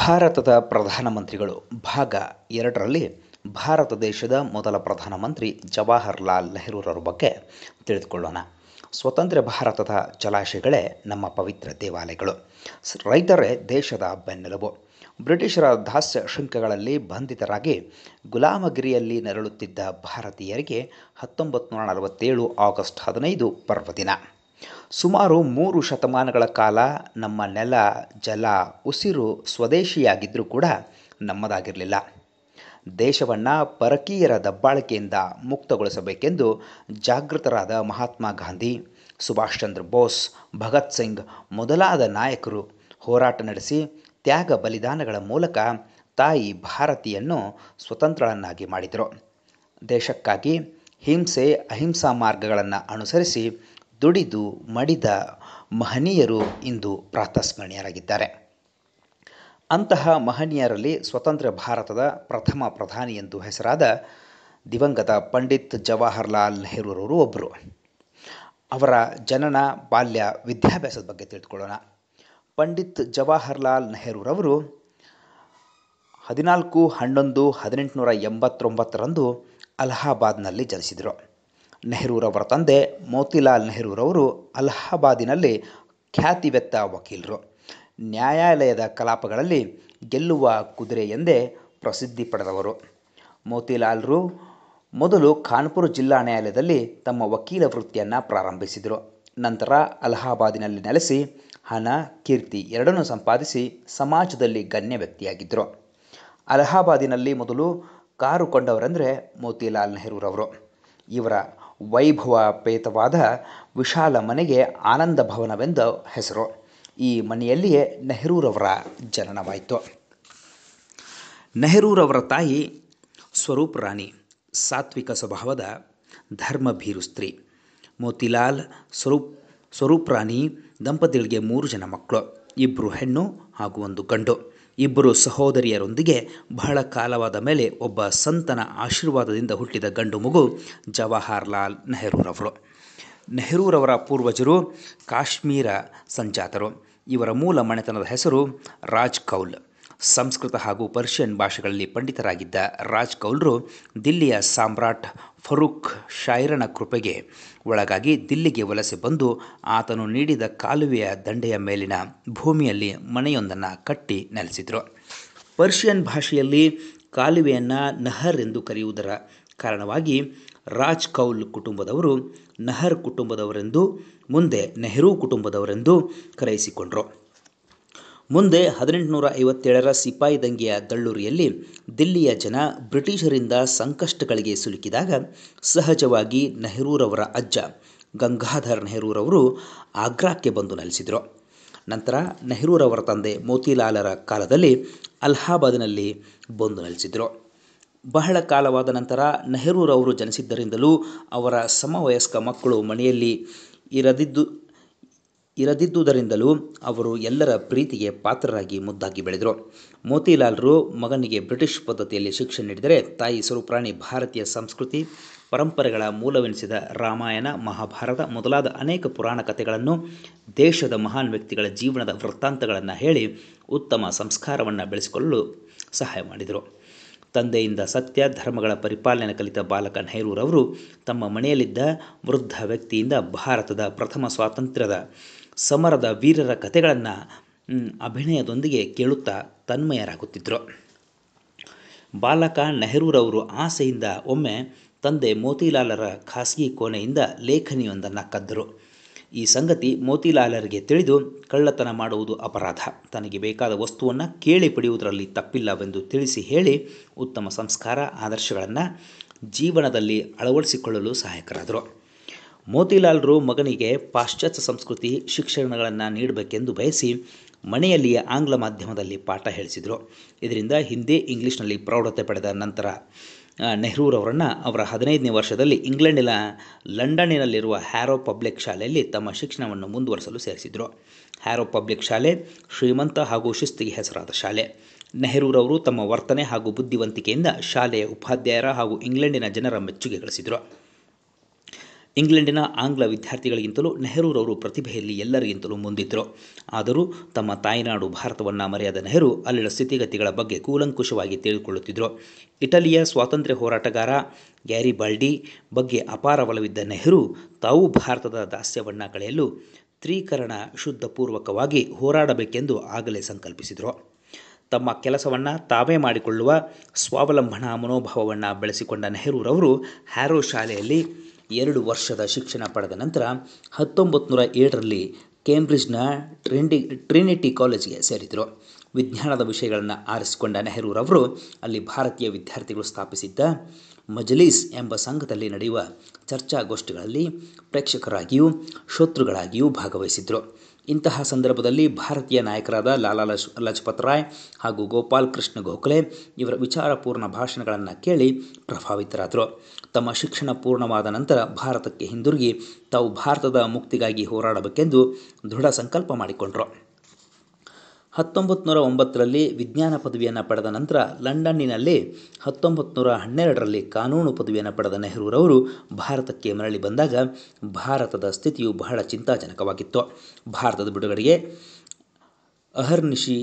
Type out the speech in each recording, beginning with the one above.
ಭಾರತದ ಪ್ರಧಾನಮಂತ್ರಿಗಳು ಭಾಗ ಎರಡರಲ್ಲಿ ಭಾರತ ದೇಶದ ಮೊದಲ ಪ್ರಧಾನಮಂತ್ರಿ ಜವಾಹರ್ಲಾಲ್ ನೆಹರೂರವ್ರ ಬಗ್ಗೆ ತಿಳಿದುಕೊಳ್ಳೋಣ ಸ್ವತಂತ್ರ ಭಾರತದ ಜಲಾಶಯಗಳೇ ನಮ್ಮ ಪವಿತ್ರ ದೇವಾಲಯಗಳು ರೈತರೇ ದೇಶದ ಬೆನ್ನೆಲುಬು ಬ್ರಿಟಿಷರ ದಾಸ್ಯ ಶಂಕಗಳಲ್ಲಿ ಬಂಧಿತರಾಗಿ ಗುಲಾಮಗಿರಿಯಲ್ಲಿ ನರಳುತ್ತಿದ್ದ ಭಾರತೀಯರಿಗೆ ಹತ್ತೊಂಬತ್ತು ನೂರ ನಲವತ್ತೇಳು ಆಗಸ್ಟ್ ಹದಿನೈದು ಪರ್ವದಿನ ಸುಮಾರು ಮೂರು ಶತಮಾನಗಳ ಕಾಲ ನಮ್ಮ ನೆಲ ಜಲ ಉಸಿರು ಸ್ವದೇಶಿಯಾಗಿದ್ದರೂ ಕೂಡ ನಮ್ಮದಾಗಿರಲಿಲ್ಲ ದೇಶವನ್ನು ಪರಕೀಯರ ದಬ್ಬಾಳಿಕೆಯಿಂದ ಮುಕ್ತಗೊಳಿಸಬೇಕೆಂದು ಜಾಗೃತರಾದ ಮಹಾತ್ಮ ಗಾಂಧಿ ಸುಭಾಷ್ ಚಂದ್ರ ಬೋಸ್ ಭಗತ್ ಸಿಂಗ್ ಮೊದಲಾದ ನಾಯಕರು ಹೋರಾಟ ನಡೆಸಿ ತ್ಯಾಗ ಬಲಿದಾನಗಳ ಮೂಲಕ ತಾಯಿ ಭಾರತಿಯನ್ನು ಸ್ವತಂತ್ರಳನ್ನಾಗಿ ಮಾಡಿದರು ದೇಶಕ್ಕಾಗಿ ಹಿಂಸೆ ಅಹಿಂಸಾ ಮಾರ್ಗಗಳನ್ನು ಅನುಸರಿಸಿ ದುಡಿದು ಮಡಿದ ಮಹನೀಯರು ಇಂದು ಪ್ರಾತಸ್ಮರಣೀಯರಾಗಿದ್ದಾರೆ ಅಂತಹ ಮಹನೀಯರಲ್ಲಿ ಸ್ವತಂತ್ರ ಭಾರತದ ಪ್ರಥಮ ಪ್ರಧಾನಿ ಎಂದು ಹೆಸರಾದ ದಿವಂಗತ ಪಂಡಿತ್ ಜವಾಹರ್ಲಾಲ್ ನೆಹರೂರವರು ಒಬ್ಬರು ಅವರ ಜನನ ಬಾಲ್ಯ ವಿದ್ಯಾಭ್ಯಾಸದ ಬಗ್ಗೆ ತಿಳಿದುಕೊಳ್ಳೋಣ ಪಂಡಿತ್ ಜವಾಹರ್ಲಾಲ್ ನೆಹರೂರವರು ಹದಿನಾಲ್ಕು ಹನ್ನೊಂದು ಹದಿನೆಂಟುನೂರ ಎಂಬತ್ತೊಂಬತ್ತರಂದು ಅಲಹಾಬಾದ್ನಲ್ಲಿ ಜನಿಸಿದರು ನೆಹರೂರವರ ತಂದೆ ಮೋತಿಲಾಲ್ ನೆಹರೂರವರು ಅಲಹಾಬಾದಿನಲ್ಲಿ ಖ್ಯಾತಿವೆತ್ತ ವಕೀಲರು ನ್ಯಾಯಾಲಯದ ಕಲಾಪಗಳಲ್ಲಿ ಗೆಲ್ಲುವ ಕುದುರೆ ಎಂದೇ ಪ್ರಸಿದ್ಧಿ ಪಡೆದವರು ಮೋತಿಲಾಲ್ರು ಮೊದಲು ಖಾನ್ಪುರ್ ಜಿಲ್ಲಾ ನ್ಯಾಯಾಲಯದಲ್ಲಿ ತಮ್ಮ ವಕೀಲ ವೃತ್ತಿಯನ್ನು ಪ್ರಾರಂಭಿಸಿದರು ನಂತರ ಅಲಹಾಬಾದಿನಲ್ಲಿ ನೆಲೆಸಿ ಹಣ ಕೀರ್ತಿ ಎರಡನ್ನೂ ಸಂಪಾದಿಸಿ ಸಮಾಜದಲ್ಲಿ ಗಣ್ಯ ವ್ಯಕ್ತಿಯಾಗಿದ್ದರು ಅಲಹಾಬಾದಿನಲ್ಲಿ ಮೊದಲು ಕಾರು ಕೊಂಡವರೆಂದರೆ ಮೋತಿಲಾಲ್ ನೆಹರೂರವರು ಇವರ ವೈಭವಪೇತವಾದ ವಿಶಾಲ ಮನೆಗೆ ಆನಂದ ಭವನವೆಂದು ಹೆಸರು ಈ ಮನೆಯಲ್ಲಿಯೇ ನೆಹರೂರವರ ಜನನವಾಯಿತು ನೆಹರೂರವರ ತಾಯಿ ಸ್ವರೂಪ್ ರಾಣಿ ಸಾತ್ವಿಕ ಸ್ವಭಾವದ ಧರ್ಮಭೀರು ಸ್ತ್ರೀ ಮೋತಿಲಾಲ್ ಸ್ವರೂಪ್ ಸ್ವರೂಪ್ ರಾಣಿ ದಂಪತಿಗಳಿಗೆ ಮೂರು ಜನ ಮಕ್ಕಳು ಇಬ್ಬರು ಹೆಣ್ಣು ಹಾಗೂ ಒಂದು ಗಂಡು ಇಬ್ಬರು ಸಹೋದರಿಯರೊಂದಿಗೆ ಬಹಳ ಕಾಲವಾದ ಮೇಲೆ ಒಬ್ಬ ಸಂತನ ಆಶೀರ್ವಾದದಿಂದ ಹುಟ್ಟಿದ ಗಂಡು ಮಗು ಜವಾಹರ್ಲಾಲ್ ನೆಹರೂರವರು ನೆಹರೂರವರ ಪೂರ್ವಜರು ಕಾಶ್ಮೀರ ಸಂಜಾತರು ಇವರ ಮೂಲ ಮನೆತನದ ಹೆಸರು ರಾಜ್ ಕೌಲ್ ಸಂಸ್ಕೃತ ಹಾಗೂ ಪರ್ಷಿಯನ್ ಭಾಷೆಗಳಲ್ಲಿ ಪಂಡಿತರಾಗಿದ್ದ ರಾಜ್ ಕೌಲ್ರು ದಿಲ್ಲಿಯ ಸಾಮ್ರಾಟ್ ಫರೂಖ್ ಶಾಯಿರನ ಕೃಪೆಗೆ ಒಳಗಾಗಿ ದಿಲ್ಲಿಗೆ ವಲಸೆ ಬಂದು ಆತನು ನೀಡಿದ ಕಾಲುವೆಯ ದಂಡೆಯ ಮೇಲಿನ ಭೂಮಿಯಲ್ಲಿ ಮನೆಯೊಂದನ್ನು ಕಟ್ಟಿ ನೆಲೆಸಿದರು ಪರ್ಷಿಯನ್ ಭಾಷೆಯಲ್ಲಿ ಕಾಲುವೆಯನ್ನು ನಹರ್ ಎಂದು ಕರೆಯುವುದರ ಕಾರಣವಾಗಿ ರಾಜ್ ಕೌಲ್ ಕುಟುಂಬದವರು ನಹರ್ ಕುಟುಂಬದವರೆಂದು ಮುಂದೆ ನೆಹರೂ ಕುಟುಂಬದವರೆಂದು ಕರೆಯಿಸಿಕೊಂಡರು ಮುಂದೆ ಹದಿನೆಂಟುನೂರ ಐವತ್ತೇಳರ ಸಿಪಾಯಿ ದಂಗೆಯ ದಳ್ಳುರಿಯಲ್ಲಿ ದಿಲ್ಲಿಯ ಜನ ಬ್ರಿಟಿಷರಿಂದ ಸಂಕಷ್ಟಗಳಿಗೆ ಸಿಲುಕಿದಾಗ ಸಹಜವಾಗಿ ನೆಹರೂರವರ ಅಜ್ಜ ಗಂಗಾಧರ್ ನೆಹರೂರವರು ಆಗ್ರಾಕ್ಕೆ ಬಂದು ನೆಲೆಸಿದರು ನಂತರ ನೆಹರೂರವರ ತಂದೆ ಮೋತಿಲಾಲರ ಕಾಲದಲ್ಲಿ ಅಲಹಾಬಾದ್ನಲ್ಲಿ ಬಂದು ನೆಲೆಸಿದರು ಬಹಳ ಕಾಲವಾದ ನಂತರ ನೆಹರೂರವರು ಜನಿಸಿದ್ದರಿಂದಲೂ ಅವರ ಸಮವಯಸ್ಕ ಮಕ್ಕಳು ಮನೆಯಲ್ಲಿ ಇರದಿದ್ದು ಇರದಿದ್ದುದರಿಂದಲೂ ಅವರು ಎಲ್ಲರ ಪ್ರೀತಿಗೆ ಪಾತ್ರರಾಗಿ ಮುದ್ದಾಗಿ ಬೆಳೆದರು ಮೋತಿಲಾಲ್ರು ಮಗನಿಗೆ ಬ್ರಿಟಿಷ್ ಪದ್ಧತಿಯಲ್ಲಿ ಶಿಕ್ಷೆ ನೀಡಿದರೆ ತಾಯಿ ಸ್ವರೂಪ್ರಾಣಿ ಭಾರತೀಯ ಸಂಸ್ಕೃತಿ ಪರಂಪರೆಗಳ ಮೂಲವೆನಿಸಿದ ರಾಮಾಯಣ ಮಹಾಭಾರತ ಮೊದಲಾದ ಅನೇಕ ಪುರಾಣ ಕಥೆಗಳನ್ನು ದೇಶದ ಮಹಾನ್ ವ್ಯಕ್ತಿಗಳ ಜೀವನದ ವೃತ್ತಾಂತಗಳನ್ನು ಹೇಳಿ ಉತ್ತಮ ಸಂಸ್ಕಾರವನ್ನು ಬೆಳೆಸಿಕೊಳ್ಳಲು ಸಹಾಯ ಮಾಡಿದರು ತಂದೆಯಿಂದ ಸತ್ಯ ಧರ್ಮಗಳ ಪರಿಪಾಲನೆ ಕಲಿತ ಬಾಲಕ ನೆಹರೂರವರು ತಮ್ಮ ಮನೆಯಲ್ಲಿದ್ದ ವೃದ್ಧ ವ್ಯಕ್ತಿಯಿಂದ ಭಾರತದ ಪ್ರಥಮ ಸ್ವಾತಂತ್ರ್ಯದ ಸಮರದ ವೀರರ ಕಥೆಗಳನ್ನು ಅಭಿನಯದೊಂದಿಗೆ ಕೇಳುತ್ತಾ ತನ್ಮಯರಾಗುತ್ತಿದ್ದರು ಬಾಲಕ ನೆಹರೂರವರು ಆಸೆಯಿಂದ ಒಮ್ಮೆ ತಂದೆ ಮೋತಿಲಾಲರ ಖಾಸಗಿ ಕೋಣೆಯಿಂದ ಲೇಖನಿಯೊಂದನ್ನು ಕದ್ದರು ಈ ಸಂಗತಿ ಮೋತಿಲಾಲರಿಗೆ ತಿಳಿದು ಕಳ್ಳತನ ಮಾಡುವುದು ಅಪರಾಧ ತನಗೆ ಬೇಕಾದ ವಸ್ತುವನ್ನು ಕೇಳಿ ಪಡೆಯುವುದರಲ್ಲಿ ತಪ್ಪಿಲ್ಲವೆಂದು ತಿಳಿಸಿ ಹೇಳಿ ಉತ್ತಮ ಸಂಸ್ಕಾರ ಆದರ್ಶಗಳನ್ನು ಜೀವನದಲ್ಲಿ ಅಳವಡಿಸಿಕೊಳ್ಳಲು ಸಹಾಯಕರಾದರು ಮೋತಿಲಾಲ್ರು ಮಗನಿಗೆ ಪಾಶ್ಚಾತ್ಯ ಸಂಸ್ಕೃತಿ ಶಿಕ್ಷಣಗಳನ್ನು ನೀಡಬೇಕೆಂದು ಬಯಸಿ ಮನೆಯಲ್ಲಿಯೇ ಆಂಗ್ಲ ಮಾಧ್ಯಮದಲ್ಲಿ ಪಾಠ ಹೇಳಿಸಿದರು ಇದರಿಂದ ಹಿಂದಿ ಇಂಗ್ಲೀಷ್ನಲ್ಲಿ ಪ್ರೌಢತೆ ಪಡೆದ ನಂತರ ನೆಹರೂರವರನ್ನು ಅವರ ಹದಿನೈದನೇ ವರ್ಷದಲ್ಲಿ ಇಂಗ್ಲೆಂಡಿನ ಲಂಡನ್ನಿನಲ್ಲಿರುವ ಹ್ಯಾರೋ ಪಬ್ಲಿಕ್ ಶಾಲೆಯಲ್ಲಿ ತಮ್ಮ ಶಿಕ್ಷಣವನ್ನು ಮುಂದುವರಿಸಲು ಸೇರಿಸಿದರು ಹ್ಯಾರೋ ಪಬ್ಲಿಕ್ ಶಾಲೆ ಶ್ರೀಮಂತ ಹಾಗೂ ಶಿಸ್ತಿಗೆ ಹೆಸರಾದ ಶಾಲೆ ನೆಹರೂರವರು ತಮ್ಮ ವರ್ತನೆ ಹಾಗೂ ಬುದ್ಧಿವಂತಿಕೆಯಿಂದ ಶಾಲೆಯ ಉಪಾಧ್ಯಾಯರ ಹಾಗೂ ಇಂಗ್ಲೆಂಡಿನ ಜನರ ಮೆಚ್ಚುಗೆ ಗಳಿಸಿದರು ಇಂಗ್ಲೆಂಡಿನ ಆಂಗ್ಲ ವಿದ್ಯಾರ್ಥಿಗಳಿಗಿಂತಲೂ ನೆಹರೂರವರು ಪ್ರತಿಭೆಯಲ್ಲಿ ಎಲ್ಲರಿಗಿಂತಲೂ ಮುಂದಿದ್ದರು ಆದರೂ ತಮ್ಮ ತಾಯಿನಾಡು ಭಾರತವನ್ನು ಮರೆಯದ ನೆಹರು ಅಲ್ಲಿನ ಸ್ಥಿತಿಗತಿಗಳ ಬಗ್ಗೆ ಕೂಲಂಕುಷವಾಗಿ ತಿಳಿದುಕೊಳ್ಳುತ್ತಿದ್ದರು ಇಟಲಿಯ ಸ್ವಾತಂತ್ರ್ಯ ಹೋರಾಟಗಾರ ಗ್ಯಾರಿ ಬಾಲ್ಡಿ ಬಗ್ಗೆ ಅಪಾರ ಒಲವಿದ್ದ ನೆಹರು ತಾವು ಭಾರತದ ದಾಸ್ಯವನ್ನು ಕಳೆಯಲು ತ್ರೀಕರಣ ಶುದ್ಧಪೂರ್ವಕವಾಗಿ ಹೋರಾಡಬೇಕೆಂದು ಆಗಲೇ ಸಂಕಲ್ಪಿಸಿದರು ತಮ್ಮ ಕೆಲಸವನ್ನು ತಾವೇ ಮಾಡಿಕೊಳ್ಳುವ ಸ್ವಾವಲಂಬನಾ ಮನೋಭಾವವನ್ನು ಬೆಳೆಸಿಕೊಂಡ ನೆಹರೂರವರು ಹ್ಯಾರೋ ಶಾಲೆಯಲ್ಲಿ ಎರಡು ವರ್ಷದ ಶಿಕ್ಷಣ ಪಡೆದ ನಂತರ ಹತ್ತೊಂಬತ್ತು ನೂರ ಏಳರಲ್ಲಿ ಕೇಂಬ್ರಿಡ್ಜ್ನ ಟ್ರಿಂಡಿ ಟ್ರಿನಿಟಿ ಕಾಲೇಜ್ಗೆ ಸೇರಿದರು ವಿಜ್ಞಾನದ ವಿಷಯಗಳನ್ನು ಆರಿಸಿಕೊಂಡ ನೆಹರೂರವರು ಅಲ್ಲಿ ಭಾರತೀಯ ವಿದ್ಯಾರ್ಥಿಗಳು ಸ್ಥಾಪಿಸಿದ್ದ ಮಜಲೀಸ್ ಎಂಬ ಸಂಘದಲ್ಲಿ ನಡೆಯುವ ಚರ್ಚಾಗೋಷ್ಠಿಗಳಲ್ಲಿ ಪ್ರೇಕ್ಷಕರಾಗಿಯೂ ಶ್ರೋತೃಗಳಾಗಿಯೂ ಭಾಗವಹಿಸಿದರು ಇಂತಹ ಸಂದರ್ಭದಲ್ಲಿ ಭಾರತೀಯ ನಾಯಕರಾದ ಲಾಲಾ ಲಜ್ ಲಜಪತ್ ರಾಯ್ ಹಾಗೂ ಗೋಪಾಲ್ ಕೃಷ್ಣ ಗೋಖಲೆ ಇವರ ವಿಚಾರಪೂರ್ಣ ಭಾಷಣಗಳನ್ನು ಕೇಳಿ ಪ್ರಭಾವಿತರಾದರು ತಮ್ಮ ಶಿಕ್ಷಣ ಪೂರ್ಣವಾದ ನಂತರ ಭಾರತಕ್ಕೆ ಹಿಂದಿರುಗಿ ತಾವು ಭಾರತದ ಮುಕ್ತಿಗಾಗಿ ಹೋರಾಡಬೇಕೆಂದು ದೃಢ ಸಂಕಲ್ಪ ಮಾಡಿಕೊಂಡರು ಹತ್ತೊಂಬತ್ತು ನೂರ ಒಂಬತ್ತರಲ್ಲಿ ವಿಜ್ಞಾನ ಪದವಿಯನ್ನು ಪಡೆದ ನಂತರ ಲಂಡನ್ನಿನಲ್ಲಿ ಹತ್ತೊಂಬತ್ತು ನೂರ ಹನ್ನೆರಡರಲ್ಲಿ ಕಾನೂನು ಪದವಿಯನ್ನು ಪಡೆದ ನೆಹರೂರವರು ಭಾರತಕ್ಕೆ ಮರಳಿ ಬಂದಾಗ ಭಾರತದ ಸ್ಥಿತಿಯು ಬಹಳ ಚಿಂತಾಜನಕವಾಗಿತ್ತು ಭಾರತದ ಬಿಡುಗಡೆಗೆ ಅಹರ್ನಿಶಿ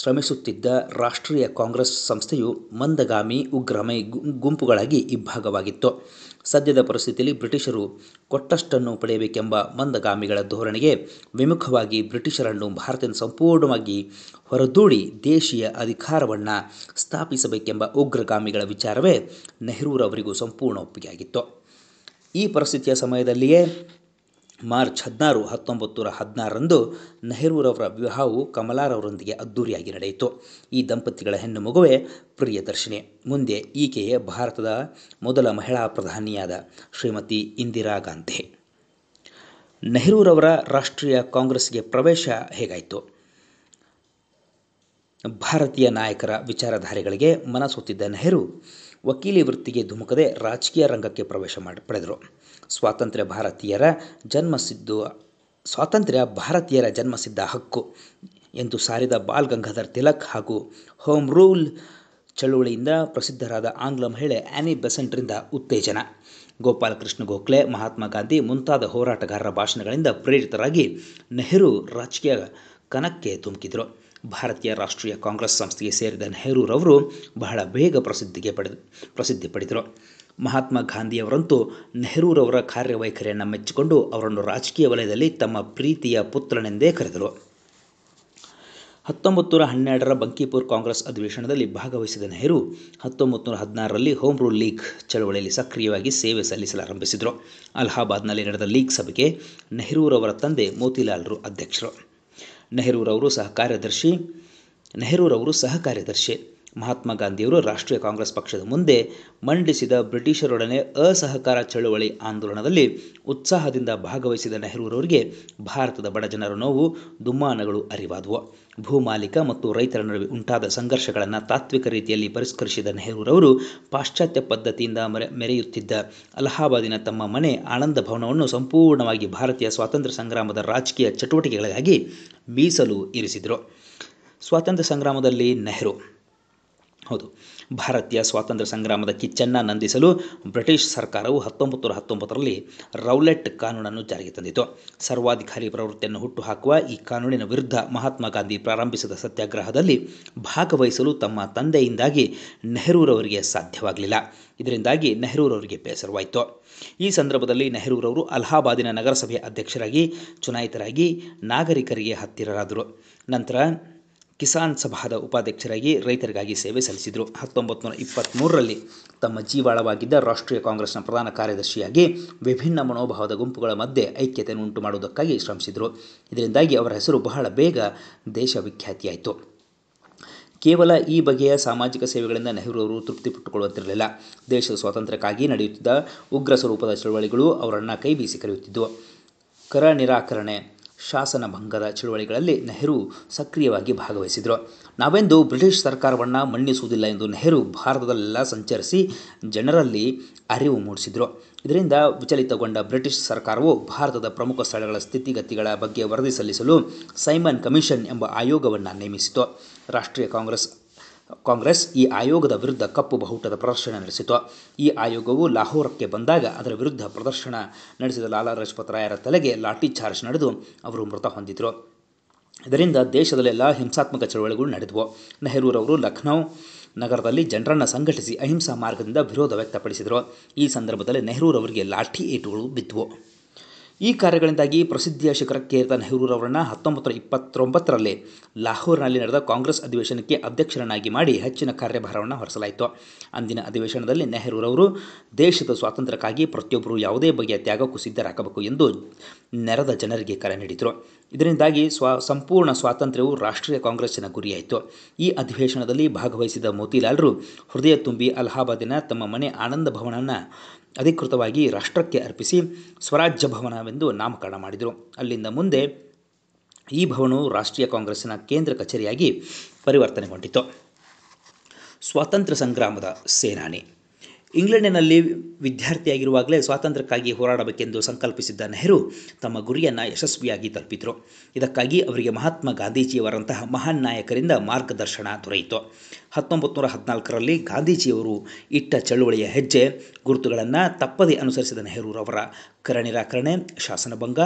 ಶ್ರಮಿಸುತ್ತಿದ್ದ ರಾಷ್ಟ್ರೀಯ ಕಾಂಗ್ರೆಸ್ ಸಂಸ್ಥೆಯು ಮಂದಗಾಮಿ ಉಗ್ರಮೈ ಗುಂಪುಗಳಾಗಿ ಇಬ್ಭಾಗವಾಗಿತ್ತು ಸದ್ಯದ ಪರಿಸ್ಥಿತಿಯಲ್ಲಿ ಬ್ರಿಟಿಷರು ಕೊಟ್ಟಷ್ಟನ್ನು ಪಡೆಯಬೇಕೆಂಬ ಮಂದಗಾಮಿಗಳ ಧೋರಣೆಗೆ ವಿಮುಖವಾಗಿ ಬ್ರಿಟಿಷರನ್ನು ಭಾರತ ಸಂಪೂರ್ಣವಾಗಿ ಹೊರದೂಡಿ ದೇಶೀಯ ಅಧಿಕಾರವನ್ನು ಸ್ಥಾಪಿಸಬೇಕೆಂಬ ಉಗ್ರಗಾಮಿಗಳ ವಿಚಾರವೇ ನೆಹರೂರವರಿಗೂ ಸಂಪೂರ್ಣ ಒಪ್ಪಿಗೆಯಾಗಿತ್ತು ಈ ಪರಿಸ್ಥಿತಿಯ ಸಮಯದಲ್ಲಿಯೇ ಮಾರ್ಚ್ ಹದಿನಾರು ಹತ್ತೊಂಬತ್ತು ನೂರ ಹದಿನಾರರಂದು ನೆಹರೂರವರ ವಿವಾಹವು ಕಮಲಾರವರೊಂದಿಗೆ ಅದ್ದೂರಿಯಾಗಿ ನಡೆಯಿತು ಈ ದಂಪತಿಗಳ ಹೆಣ್ಣು ಮಗುವೆ ಪ್ರಿಯದರ್ಶಿನಿ ಮುಂದೆ ಈಕೆಯೇ ಭಾರತದ ಮೊದಲ ಮಹಿಳಾ ಪ್ರಧಾನಿಯಾದ ಶ್ರೀಮತಿ ಇಂದಿರಾ ಗಾಂಧಿ ನೆಹರೂರವರ ರಾಷ್ಟ್ರೀಯ ಕಾಂಗ್ರೆಸ್ಗೆ ಪ್ರವೇಶ ಹೇಗಾಯಿತು ಭಾರತೀಯ ನಾಯಕರ ವಿಚಾರಧಾರೆಗಳಿಗೆ ಮನಸೋತಿದ್ದ ನೆಹರು ವಕೀಲಿ ವೃತ್ತಿಗೆ ಧುಮುಕದೆ ರಾಜಕೀಯ ರಂಗಕ್ಕೆ ಪ್ರವೇಶ ಮಾಡಿ ಪಡೆದರು ಸ್ವಾತಂತ್ರ್ಯ ಭಾರತೀಯರ ಜನ್ಮಸಿದ್ದು ಸ್ವಾತಂತ್ರ್ಯ ಭಾರತೀಯರ ಜನ್ಮಸಿದ್ಧ ಹಕ್ಕು ಎಂದು ಸಾರಿದ ಬಾಲ್ ಗಂಗಾಧರ್ ತಿಲಕ್ ಹಾಗೂ ಹೋಮ್ ರೂಲ್ ಚಳುವಳಿಯಿಂದ ಪ್ರಸಿದ್ಧರಾದ ಆಂಗ್ಲ ಮಹಿಳೆ ಆ್ಯನಿ ಬೆಸೆಂಟ್ರಿಂದ ಉತ್ತೇಜನ ಗೋಪಾಲಕೃಷ್ಣ ಗೋಖಲೆ ಮಹಾತ್ಮ ಗಾಂಧಿ ಮುಂತಾದ ಹೋರಾಟಗಾರರ ಭಾಷಣಗಳಿಂದ ಪ್ರೇರಿತರಾಗಿ ನೆಹರು ರಾಜಕೀಯ ಕನಕ್ಕೆ ಧುಮುಕಿದರು ಭಾರತೀಯ ರಾಷ್ಟ್ರೀಯ ಕಾಂಗ್ರೆಸ್ ಸಂಸ್ಥೆಗೆ ಸೇರಿದ ನೆಹರೂರವರು ಬಹಳ ಬೇಗ ಪ್ರಸಿದ್ಧಿಗೆ ಪಡೆದು ಪ್ರಸಿದ್ಧಿ ಪಡೆದರು ಮಹಾತ್ಮ ಗಾಂಧಿಯವರಂತೂ ನೆಹರೂರವರ ಕಾರ್ಯವೈಖರಿಯನ್ನು ಮೆಚ್ಚಿಕೊಂಡು ಅವರನ್ನು ರಾಜಕೀಯ ವಲಯದಲ್ಲಿ ತಮ್ಮ ಪ್ರೀತಿಯ ಪುತ್ರನೆಂದೇ ಕರೆದರು ಹತ್ತೊಂಬತ್ತು ನೂರ ಹನ್ನೆರಡರ ಬಂಕಿಪುರ್ ಕಾಂಗ್ರೆಸ್ ಅಧಿವೇಶನದಲ್ಲಿ ಭಾಗವಹಿಸಿದ ನೆಹರು ಹತ್ತೊಂಬತ್ತು ನೂರ ಹದಿನಾರರಲ್ಲಿ ಹೋಮ್ ರೂಲ್ ಲೀಗ್ ಚಳವಳಿಯಲ್ಲಿ ಸಕ್ರಿಯವಾಗಿ ಸೇವೆ ಸಲ್ಲಿಸಲಾರಂಭಿಸಿದರು ಅಲಹಾಬಾದ್ನಲ್ಲಿ ನಡೆದ ಲೀಗ್ ಸಭೆಗೆ ನೆಹರೂರವರ ತಂದೆ ಮೋತಿಲಾಲ್ರು ಅಧ್ಯಕ್ಷರು ನೆಹರೂರವರು ಸಹ ಕಾರ್ಯದರ್ಶಿ ನೆಹರೂರವರು ಸಹ ಕಾರ್ಯದರ್ಶಿ ಮಹಾತ್ಮ ಗಾಂಧಿಯವರು ರಾಷ್ಟ್ರೀಯ ಕಾಂಗ್ರೆಸ್ ಪಕ್ಷದ ಮುಂದೆ ಮಂಡಿಸಿದ ಬ್ರಿಟಿಷರೊಡನೆ ಅಸಹಕಾರ ಚಳುವಳಿ ಆಂದೋಲನದಲ್ಲಿ ಉತ್ಸಾಹದಿಂದ ಭಾಗವಹಿಸಿದ ನೆಹರೂರವರಿಗೆ ಭಾರತದ ಬಡಜನರ ನೋವು ದುಮ್ಮಾನಗಳು ಅರಿವಾದವು ಭೂಮಾಲಿಕ ಮತ್ತು ರೈತರ ನಡುವೆ ಉಂಟಾದ ಸಂಘರ್ಷಗಳನ್ನು ತಾತ್ವಿಕ ರೀತಿಯಲ್ಲಿ ಪರಿಷ್ಕರಿಸಿದ ನೆಹರೂರವರು ಪಾಶ್ಚಾತ್ಯ ಪದ್ಧತಿಯಿಂದ ಮರೆ ಮೆರೆಯುತ್ತಿದ್ದ ಅಲಹಾಬಾದಿನ ತಮ್ಮ ಮನೆ ಆನಂದ ಭವನವನ್ನು ಸಂಪೂರ್ಣವಾಗಿ ಭಾರತೀಯ ಸ್ವಾತಂತ್ರ್ಯ ಸಂಗ್ರಾಮದ ರಾಜಕೀಯ ಚಟುವಟಿಕೆಗಳಿಗಾಗಿ ಮೀಸಲು ಇರಿಸಿದರು ಸ್ವಾತಂತ್ರ್ಯ ಸಂಗ್ರಾಮದಲ್ಲಿ ನೆಹರು ಹೌದು ಭಾರತೀಯ ಸ್ವಾತಂತ್ರ್ಯ ಸಂಗ್ರಾಮದ ಕಿಚ್ಚನ್ನ ನಂದಿಸಲು ಬ್ರಿಟಿಷ್ ಸರ್ಕಾರವು ಹತ್ತೊಂಬತ್ತು ನೂರ ಹತ್ತೊಂಬತ್ತರಲ್ಲಿ ರೌಲೆಟ್ ಕಾನೂನನ್ನು ಜಾರಿಗೆ ತಂದಿತು ಸರ್ವಾಧಿಕಾರಿ ಪ್ರವೃತ್ತಿಯನ್ನು ಹುಟ್ಟುಹಾಕುವ ಈ ಕಾನೂನಿನ ವಿರುದ್ಧ ಮಹಾತ್ಮ ಗಾಂಧಿ ಪ್ರಾರಂಭಿಸಿದ ಸತ್ಯಾಗ್ರಹದಲ್ಲಿ ಭಾಗವಹಿಸಲು ತಮ್ಮ ತಂದೆಯಿಂದಾಗಿ ನೆಹರೂರವರಿಗೆ ಸಾಧ್ಯವಾಗಲಿಲ್ಲ ಇದರಿಂದಾಗಿ ನೆಹರೂರವರಿಗೆ ಬೇಸರವಾಯಿತು ಈ ಸಂದರ್ಭದಲ್ಲಿ ನೆಹರೂರವರು ಅಲಹಾಬಾದಿನ ನಗರಸಭೆಯ ಅಧ್ಯಕ್ಷರಾಗಿ ಚುನಾಯಿತರಾಗಿ ನಾಗರಿಕರಿಗೆ ಹತ್ತಿರರಾದರು ನಂತರ ಕಿಸಾನ್ ಸಭಾದ ಉಪಾಧ್ಯಕ್ಷರಾಗಿ ರೈತರಿಗಾಗಿ ಸೇವೆ ಸಲ್ಲಿಸಿದರು ಹತ್ತೊಂಬತ್ತು ನೂರ ಇಪ್ಪತ್ತ್ಮೂರರಲ್ಲಿ ತಮ್ಮ ಜೀವಾಳವಾಗಿದ್ದ ರಾಷ್ಟ್ರೀಯ ಕಾಂಗ್ರೆಸ್ನ ಪ್ರಧಾನ ಕಾರ್ಯದರ್ಶಿಯಾಗಿ ವಿಭಿನ್ನ ಮನೋಭಾವದ ಗುಂಪುಗಳ ಮಧ್ಯೆ ಐಕ್ಯತೆಯನ್ನು ಉಂಟು ಮಾಡುವುದಕ್ಕಾಗಿ ಶ್ರಮಿಸಿದರು ಇದರಿಂದಾಗಿ ಅವರ ಹೆಸರು ಬಹಳ ಬೇಗ ದೇಶ ವಿಖ್ಯಾತಿಯಾಯಿತು ಕೇವಲ ಈ ಬಗೆಯ ಸಾಮಾಜಿಕ ಸೇವೆಗಳಿಂದ ನೆಹರು ಅವರು ತೃಪ್ತಿಪಟ್ಟುಕೊಳ್ಳುವಂತಿರಲಿಲ್ಲ ದೇಶದ ಸ್ವಾತಂತ್ರ್ಯಕ್ಕಾಗಿ ನಡೆಯುತ್ತಿದ್ದ ಉಗ್ರ ಸ್ವರೂಪದ ಚಳವಳಿಗಳು ಅವರನ್ನು ಕೈ ಬೀಸಿ ಕರೆಯುತ್ತಿದ್ದವು ಕರ ನಿರಾಕರಣೆ ಶಾಸನ ಭಂಗದ ಚಳುವಳಿಗಳಲ್ಲಿ ನೆಹರು ಸಕ್ರಿಯವಾಗಿ ಭಾಗವಹಿಸಿದರು ನಾವೆಂದು ಬ್ರಿಟಿಷ್ ಸರ್ಕಾರವನ್ನು ಮಣ್ಣಿಸುವುದಿಲ್ಲ ಎಂದು ನೆಹರು ಭಾರತದಲ್ಲೆಲ್ಲ ಸಂಚರಿಸಿ ಜನರಲ್ಲಿ ಅರಿವು ಮೂಡಿಸಿದರು ಇದರಿಂದ ವಿಚಲಿತಗೊಂಡ ಬ್ರಿಟಿಷ್ ಸರ್ಕಾರವು ಭಾರತದ ಪ್ರಮುಖ ಸ್ಥಳಗಳ ಸ್ಥಿತಿಗತಿಗಳ ಬಗ್ಗೆ ವರದಿ ಸಲ್ಲಿಸಲು ಸೈಮನ್ ಕಮಿಷನ್ ಎಂಬ ಆಯೋಗವನ್ನು ನೇಮಿಸಿತು ರಾಷ್ಟ್ರೀಯ ಕಾಂಗ್ರೆಸ್ ಕಾಂಗ್ರೆಸ್ ಈ ಆಯೋಗದ ವಿರುದ್ಧ ಕಪ್ಪು ಬಹುಟದ ಪ್ರದರ್ಶನ ನಡೆಸಿತು ಈ ಆಯೋಗವು ಲಾಹೋರಕ್ಕೆ ಬಂದಾಗ ಅದರ ವಿರುದ್ಧ ಪ್ರದರ್ಶನ ನಡೆಸಿದ ಲಾಲಾ ಲಜಪತ್ ರಾಯರ ತಲೆಗೆ ಲಾಠಿ ಚಾರ್ಜ್ ನಡೆದು ಅವರು ಮೃತ ಹೊಂದಿದ್ರು ಇದರಿಂದ ದೇಶದಲ್ಲೆಲ್ಲ ಹಿಂಸಾತ್ಮಕ ಚಳವಳಿಗಳು ನಡೆದವು ನೆಹರೂರವರು ಲಖನೌ ನಗರದಲ್ಲಿ ಜನರನ್ನು ಸಂಘಟಿಸಿ ಅಹಿಂಸಾ ಮಾರ್ಗದಿಂದ ವಿರೋಧ ವ್ಯಕ್ತಪಡಿಸಿದರು ಈ ಸಂದರ್ಭದಲ್ಲಿ ನೆಹರೂರವರಿಗೆ ಲಾಠಿ ಏಟುಗಳು ಬಿದ್ದವು ಈ ಕಾರ್ಯಗಳಿಂದಾಗಿ ಪ್ರಸಿದ್ಧಿಯ ಶಿಖರಕ್ಕೇರಿದ ನೆಹರೂರವರನ್ನು ಹತ್ತೊಂಬತ್ತು ಇಪ್ಪತ್ತೊಂಬತ್ತರಲ್ಲಿ ಲಾಹೋರ್ನಲ್ಲಿ ನಡೆದ ಕಾಂಗ್ರೆಸ್ ಅಧಿವೇಶನಕ್ಕೆ ಅಧ್ಯಕ್ಷರನ್ನಾಗಿ ಮಾಡಿ ಹೆಚ್ಚಿನ ಕಾರ್ಯಭಾರವನ್ನು ಹೊರಿಸಲಾಯಿತು ಅಂದಿನ ಅಧಿವೇಶನದಲ್ಲಿ ನೆಹರೂರವರು ದೇಶದ ಸ್ವಾತಂತ್ರ್ಯಕ್ಕಾಗಿ ಪ್ರತಿಯೊಬ್ಬರೂ ಯಾವುದೇ ಬಗೆಯ ತ್ಯಾಗಕ್ಕೂ ಸಿದ್ಧರಾಗಬೇಕು ಎಂದು ನೆರೆದ ಜನರಿಗೆ ಕರೆ ನೀಡಿದರು ಇದರಿಂದಾಗಿ ಸ್ವ ಸಂಪೂರ್ಣ ಸ್ವಾತಂತ್ರ್ಯವು ರಾಷ್ಟ್ರೀಯ ಕಾಂಗ್ರೆಸ್ಸಿನ ಗುರಿಯಾಯಿತು ಈ ಅಧಿವೇಶನದಲ್ಲಿ ಭಾಗವಹಿಸಿದ ಮೋತಿಲಾಲ್ರು ಹೃದಯ ತುಂಬಿ ಅಲಹಾಬಾದಿನ ತಮ್ಮ ಮನೆ ಆನಂದ ಭವನನ ಅಧಿಕೃತವಾಗಿ ರಾಷ್ಟ್ರಕ್ಕೆ ಅರ್ಪಿಸಿ ಸ್ವರಾಜ್ಯ ಭವನವೆಂದು ನಾಮಕರಣ ಮಾಡಿದರು ಅಲ್ಲಿಂದ ಮುಂದೆ ಈ ಭವನವು ರಾಷ್ಟ್ರೀಯ ಕಾಂಗ್ರೆಸ್ನ ಕೇಂದ್ರ ಕಚೇರಿಯಾಗಿ ಪರಿವರ್ತನೆಗೊಂಡಿತು ಸ್ವಾತಂತ್ರ್ಯ ಸಂಗ್ರಾಮದ ಸೇನಾನಿ ಇಂಗ್ಲೆಂಡಿನಲ್ಲಿ ವಿದ್ಯಾರ್ಥಿಯಾಗಿರುವಾಗಲೇ ಸ್ವಾತಂತ್ರ್ಯಕ್ಕಾಗಿ ಹೋರಾಡಬೇಕೆಂದು ಸಂಕಲ್ಪಿಸಿದ್ದ ನೆಹರು ತಮ್ಮ ಗುರಿಯನ್ನು ಯಶಸ್ವಿಯಾಗಿ ತಲುಪಿದರು ಇದಕ್ಕಾಗಿ ಅವರಿಗೆ ಮಹಾತ್ಮ ಗಾಂಧೀಜಿಯವರಂತಹ ಮಹಾನ್ ನಾಯಕರಿಂದ ಮಾರ್ಗದರ್ಶನ ದೊರೆಯಿತು ಹತ್ತೊಂಬತ್ತು ನೂರ ಹದಿನಾಲ್ಕರಲ್ಲಿ ಗಾಂಧೀಜಿಯವರು ಇಟ್ಟ ಚಳುವಳಿಯ ಹೆಜ್ಜೆ ಗುರುತುಗಳನ್ನು ತಪ್ಪದೇ ಅನುಸರಿಸಿದ ನೆಹರೂರವರ ಕರನಿರಾಕರಣೆ ಶಾಸನಭಂಗ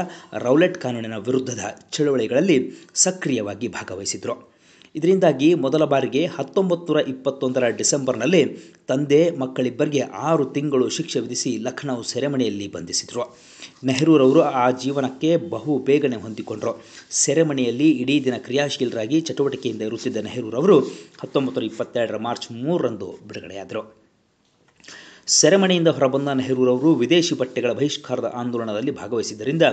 ರೌಲೆಟ್ ಕಾನೂನಿನ ವಿರುದ್ಧದ ಚಳುವಳಿಗಳಲ್ಲಿ ಸಕ್ರಿಯವಾಗಿ ಭಾಗವಹಿಸಿದರು ಇದರಿಂದಾಗಿ ಮೊದಲ ಬಾರಿಗೆ ಹತ್ತೊಂಬತ್ತು ನೂರ ಇಪ್ಪತ್ತೊಂದರ ಡಿಸೆಂಬರ್ನಲ್ಲಿ ತಂದೆ ಮಕ್ಕಳಿಬ್ಬರಿಗೆ ಆರು ತಿಂಗಳು ಶಿಕ್ಷೆ ವಿಧಿಸಿ ಲಖನೌ ಸೆರೆಮನೆಯಲ್ಲಿ ಬಂಧಿಸಿದರು ನೆಹರೂರವರು ಆ ಜೀವನಕ್ಕೆ ಬಹು ಬೇಗನೆ ಹೊಂದಿಕೊಂಡರು ಸೆರೆಮನೆಯಲ್ಲಿ ಇಡೀ ದಿನ ಕ್ರಿಯಾಶೀಲರಾಗಿ ಚಟುವಟಿಕೆಯಿಂದ ಇರುತ್ತಿದ್ದ ನೆಹರೂರವರು ಹತ್ತೊಂಬತ್ತು ನೂರ ಇಪ್ಪತ್ತೆರಡರ ಮಾರ್ಚ್ ಮೂರರಂದು ಬಿಡುಗಡೆಯಾದರು ಸೆರೆಮಣಿಯಿಂದ ಹೊರಬಂದ ನೆಹರೂರವರು ವಿದೇಶಿ ಬಟ್ಟೆಗಳ ಬಹಿಷ್ಕಾರದ ಆಂದೋಲನದಲ್ಲಿ ಭಾಗವಹಿಸಿದ್ದರಿಂದ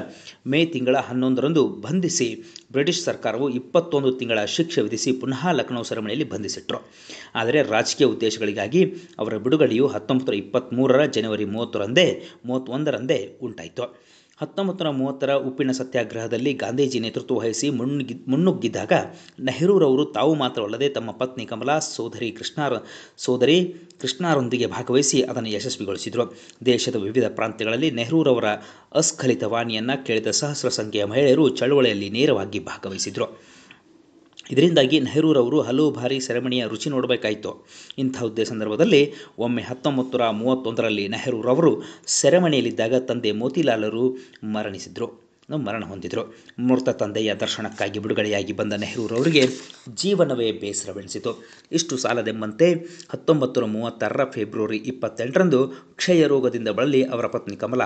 ಮೇ ತಿಂಗಳ ಹನ್ನೊಂದರಂದು ಬಂಧಿಸಿ ಬ್ರಿಟಿಷ್ ಸರ್ಕಾರವು ಇಪ್ಪತ್ತೊಂದು ತಿಂಗಳ ಶಿಕ್ಷೆ ವಿಧಿಸಿ ಪುನಃ ಲಖನೌ ಸೆರೆಮನೆಯಲ್ಲಿ ಬಂಧಿಸಿಟ್ಟರು ಆದರೆ ರಾಜಕೀಯ ಉದ್ದೇಶಗಳಿಗಾಗಿ ಅವರ ಬಿಡುಗಡೆಯು ಹತ್ತೊಂಬತ್ತು ಇಪ್ಪತ್ತ್ಮೂರರ ಜನವರಿ ಮೂವತ್ತರಂದೇ ಮೂವತ್ತೊಂದರಂದೇ ಉಂಟಾಯಿತು ಹತ್ತೊಂಬತ್ತು ನೂರ ಮೂವತ್ತರ ಉಪ್ಪಿನ ಸತ್ಯಾಗ್ರಹದಲ್ಲಿ ಗಾಂಧೀಜಿ ನೇತೃತ್ವ ವಹಿಸಿ ಮುನ್ನುಗ್ಗಿ ಮುನ್ನುಗ್ಗಿದ್ದಾಗ ನೆಹರೂರವರು ತಾವು ಮಾತ್ರವಲ್ಲದೆ ತಮ್ಮ ಪತ್ನಿ ಕಮಲಾ ಸೋದರಿ ಕೃಷ್ಣಾರ ಸೋದರಿ ಕೃಷ್ಣಾರೊಂದಿಗೆ ಭಾಗವಹಿಸಿ ಅದನ್ನು ಯಶಸ್ವಿಗೊಳಿಸಿದರು ದೇಶದ ವಿವಿಧ ಪ್ರಾಂತ್ಯಗಳಲ್ಲಿ ನೆಹರೂರವರ ಅಸ್ಖಲಿತ ವಾಣಿಯನ್ನು ಕೇಳಿದ ಸಹಸ್ರ ಸಂಖ್ಯೆಯ ಮಹಿಳೆಯರು ಚಳುವಳಿಯಲ್ಲಿ ನೇರವಾಗಿ ಭಾಗವಹಿಸಿದರು ಇದರಿಂದಾಗಿ ನೆಹರೂರವರು ಹಲವು ಬಾರಿ ಸೆರೆಮಣಿಯ ರುಚಿ ನೋಡಬೇಕಾಯಿತು ಹುದ್ದೆ ಸಂದರ್ಭದಲ್ಲಿ ಒಮ್ಮೆ ಹತ್ತೊಂಬತ್ತು ನೂರ ಮೂವತ್ತೊಂದರಲ್ಲಿ ನೆಹರೂರವರು ಸೆರೆಮಣಿಯಲ್ಲಿದ್ದಾಗ ತಂದೆ ಮೋತಿಲಾಲರು ಮರಣಿಸಿದರು ಮರಣ ಹೊಂದಿದರು ಮೃತ ತಂದೆಯ ದರ್ಶನಕ್ಕಾಗಿ ಬಿಡುಗಡೆಯಾಗಿ ಬಂದ ನೆಹರೂರವರಿಗೆ ಜೀವನವೇ ಬೇಸರವೆನಿಸಿತು ಇಷ್ಟು ಸಾಲದೆಂಬಂತೆ ಹತ್ತೊಂಬತ್ತು ನೂರ ಮೂವತ್ತಾರರ ಫೆಬ್ರವರಿ ಇಪ್ಪತ್ತೆಂಟರಂದು ಕ್ಷಯ ರೋಗದಿಂದ ಬಳಲಿ ಅವರ ಪತ್ನಿ ಕಮಲ